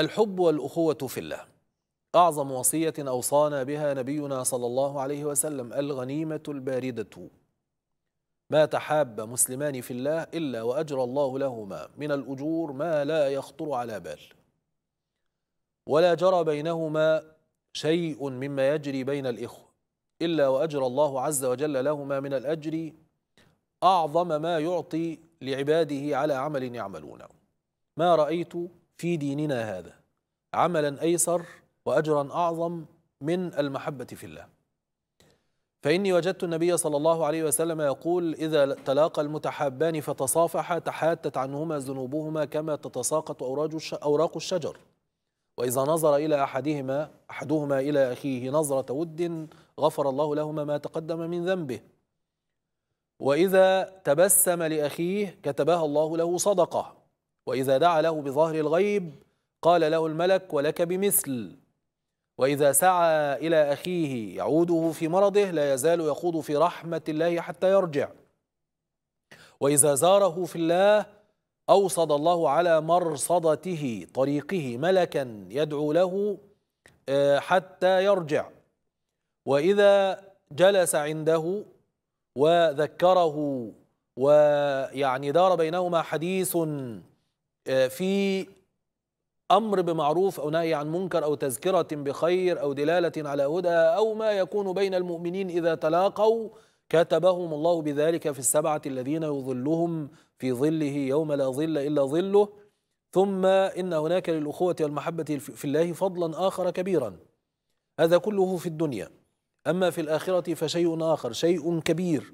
الحب والأخوة في الله أعظم وصية أوصانا بها نبينا صلى الله عليه وسلم الغنيمة الباردة ما تحاب مسلمان في الله إلا وأجر الله لهما من الأجور ما لا يخطر على بال ولا جرى بينهما شيء مما يجري بين الإخوة إلا وأجر الله عز وجل لهما من الأجر أعظم ما يعطي لعباده على عمل يعملونه ما رأيت في ديننا هذا عملا ايسر واجرا اعظم من المحبه في الله فاني وجدت النبي صلى الله عليه وسلم يقول اذا تلاقى المتحابان فتصافحا تحاتت عنهما ذنوبهما كما تتساقط اوراق الشجر واذا نظر الى احدهما احدهما الى اخيه نظره ود غفر الله لهما ما تقدم من ذنبه وإذا تبسم لأخيه كتبها الله له صدقة وإذا دعا له بظهر الغيب قال له الملك ولك بمثل وإذا سعى إلى أخيه يعوده في مرضه لا يزال يخوض في رحمة الله حتى يرجع وإذا زاره في الله أوصد الله على مرصدته طريقه ملكا يدعو له آه، حتى يرجع وإذا جلس عنده وذكره ويعني دار بينهما حديث آه، في امر بمعروف او نهي عن منكر او تذكره بخير او دلاله على هدى او ما يكون بين المؤمنين اذا تلاقوا كتبهم الله بذلك في السبعه الذين يظلهم في ظله يوم لا ظل الا ظله ثم ان هناك للاخوه والمحبه في الله فضلا اخر كبيرا هذا كله في الدنيا اما في الاخره فشيء اخر شيء كبير